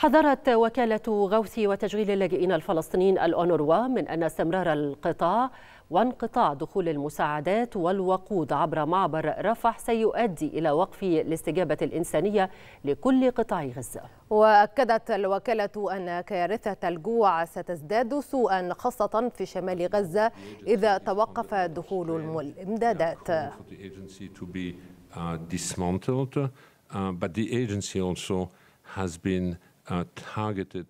حذرت وكالة غوث وتشغيل اللاجئين الفلسطينيين الأونروا من أن استمرار القطاع وانقطاع دخول المساعدات والوقود عبر معبر رفح سيؤدي إلى وقف الاستجابة الإنسانية لكل قطاع غزة وأكدت الوكالة أن كارثة الجوع ستزداد سوءا خاصة في شمال غزة إذا توقف دخول الإمدادات uh, dismantled, uh, but the agency also has been are targeted